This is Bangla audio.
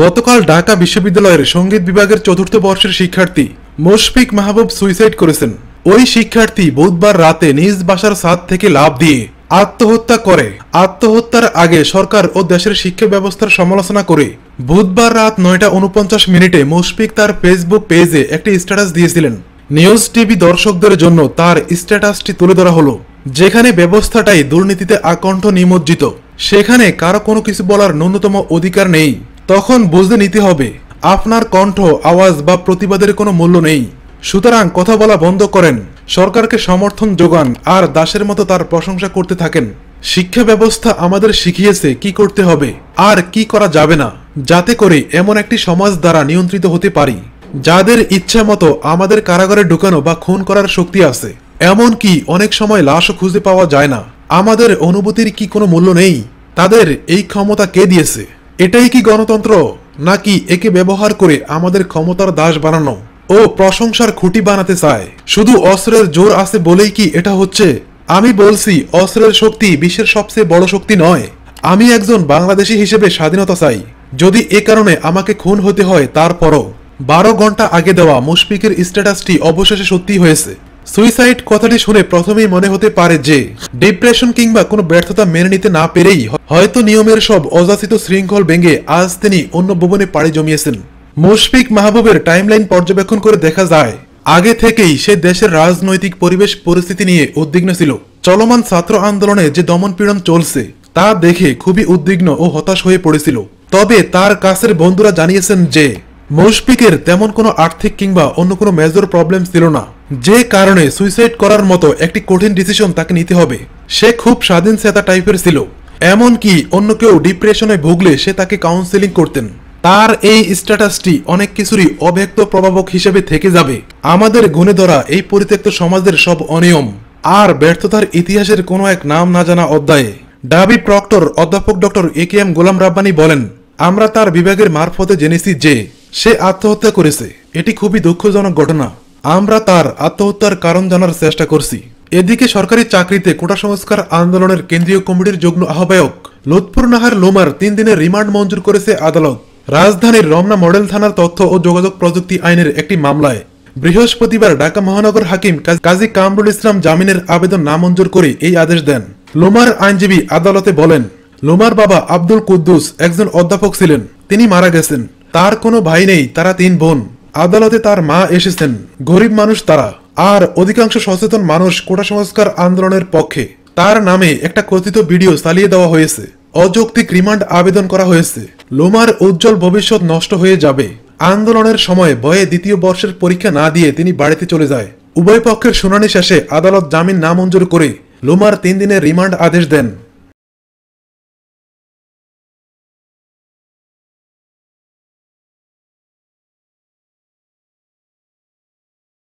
গতকাল ঢাকা বিশ্ববিদ্যালয়ের সঙ্গীত বিভাগের চতুর্থ বর্ষের শিক্ষার্থী মুশফিক মাহবুব সুইসাইড করেছেন ওই শিক্ষার্থী বুধবার রাতে নিজ বাসার ছাদ থেকে লাভ দিয়ে আত্মহত্যা করে আত্মহত্যার আগে সরকার ও দেশের শিক্ষা ব্যবস্থার সমালোচনা করে বুধবার রাত নয়টা উনপঞ্চাশ মিনিটে মুশফিক তার ফেসবুক পেজে একটি স্ট্যাটাস দিয়েছিলেন নিউজ টিভি দর্শকদের জন্য তার স্ট্যাটাসটি তুলে ধরা হলো যেখানে ব্যবস্থাটাই দুর্নীতিতে আকণ্ঠ নিমজ্জিত সেখানে কারো কোনো কিছু বলার ন্যূনতম অধিকার নেই তখন বুঝতে নিতে হবে আপনার কণ্ঠ আওয়াজ বা প্রতিবাদের কোনো মূল্য নেই সুতরাং কথা বলা বন্ধ করেন সরকারকে সমর্থন যোগান আর দাসের মতো তার প্রশংসা করতে থাকেন শিক্ষা ব্যবস্থা আমাদের শিখিয়েছে কি করতে হবে আর কি করা যাবে না যাতে করে এমন একটি সমাজ দ্বারা নিয়ন্ত্রিত হতে পারি যাদের ইচ্ছা মতো আমাদের কারাগারে ঢুকানো বা খুন করার শক্তি আছে এমনকি অনেক সময় লাশও খুঁজে পাওয়া যায় না আমাদের অনুভূতির কি কোনো মূল্য নেই তাদের এই ক্ষমতা কে দিয়েছে এটাই কি গণতন্ত্র নাকি একে ব্যবহার করে আমাদের ক্ষমতার দাস বানানো ও প্রশংসার খুঁটি বানাতে চায় শুধু অস্ত্রের জোর আছে বলেই কি এটা হচ্ছে আমি বলছি অস্ত্রের শক্তি বিশ্বের সবচেয়ে বড় শক্তি নয় আমি একজন বাংলাদেশি হিসেবে স্বাধীনতা চাই যদি এ কারণে আমাকে খুন হতে হয় তারপরও বারো ঘন্টা আগে দেওয়া মুশফিকের স্ট্যাটাসটি অবশেষে সত্যি হয়েছে সুইসাইড কথাটি শুনে প্রথমেই মনে হতে পারে যে ডিপ্রেশন কিংবা কোনো ব্যর্থতা মেনে নিতে না পেরেই হয়তো নিয়মের সব অযাচিত শৃঙ্খল ভেঙে আজ তিনি অন্য ভবনে পাড়ি জমিয়েছেন মুশফিক মাহবুবের টাইমলাইন পর্যবেক্ষণ করে দেখা যায় আগে থেকেই সে দেশের রাজনৈতিক পরিবেশ পরিস্থিতি নিয়ে উদ্বিগ্ন ছিল চলমান ছাত্র আন্দোলনে যে দমনপীড়ন চলছে তা দেখে খুবই উদ্বিগ্ন ও হতাশ হয়ে পড়েছিল তবে তার কাছের বন্ধুরা জানিয়েছেন যে মুশফিকের তেমন কোনো আর্থিক কিংবা অন্য কোনো মেজর প্রবলেম ছিল না যে কারণে সুইসাইড করার মতো একটি কঠিন ডিসিশন তাকে নিতে হবে সে খুব স্বাধীন সেতা টাইপের ছিল এমনকি অন্য কেউ ডিপ্রেশনে ভুগলে সে তাকে কাউন্সেলিং করতেন তার এই স্ট্যাটাসটি অনেক কিছুরই অব্যক্ত প্রভাবক হিসেবে থেকে যাবে আমাদের গুণে ধরা এই পরিত্যক্ত সমাজের সব অনিয়ম আর ব্যর্থতার ইতিহাসের কোনো এক নাম না জানা অধ্যায়ে ডাবি প্রক্টর অধ্যাপক doctor A K M Golam Rabbani বলেন আমরা তার বিভাগের মারফতে জেনেছি যে সে আত্মহত্যা করেছে এটি খুবই দুঃখজনক ঘটনা আমরা তার আত্মহত্যার কারণ জানার চেষ্টা করছি এদিকে সরকারি চাকরিতে কোটা সংস্কার আন্দোলনের কেন্দ্রীয় কমিটির যুগ্ম আহ্বায়ক লুৎপুর নাহার লোমার তিন দিনের রিমান্ড মঞ্জুর করেছে আদালত রাজধানীর রমনা মডেল থানার তথ্য ও যোগাযোগ প্রযুক্তি আইনের একটি মামলায় বৃহস্পতিবার ঢাকা মহানগর হাকিম কাজী কামরুল ইসলাম জামিনের আবেদন নামঞ্জুর করে এই আদেশ দেন লোমার আইনজীবী আদালতে বলেন লোমার বাবা আব্দুল কুদ্দুস একজন অধ্যাপক ছিলেন তিনি মারা গেছেন তার কোনো ভাই নেই তারা তিন বোন আদালতে তার মা এসেছেন গরিব মানুষ তারা আর অধিকাংশ সচেতন মানুষ কোটা সংস্কার আন্দোলনের পক্ষে তার নামে একটা কথিত ভিডিও চালিয়ে দেওয়া হয়েছে অযৌক্তিক রিমান্ড আবেদন করা হয়েছে লোমার উজ্জ্বল ভবিষ্যৎ নষ্ট হয়ে যাবে আন্দোলনের সময় ভয়ে দ্বিতীয় বর্ষের পরীক্ষা না দিয়ে তিনি বাড়িতে চলে যায় উভয় পক্ষের শুনানি শেষে আদালত জামিন নামঞ্জুর করে লোমার তিন দিনের রিমান্ড আদেশ দেন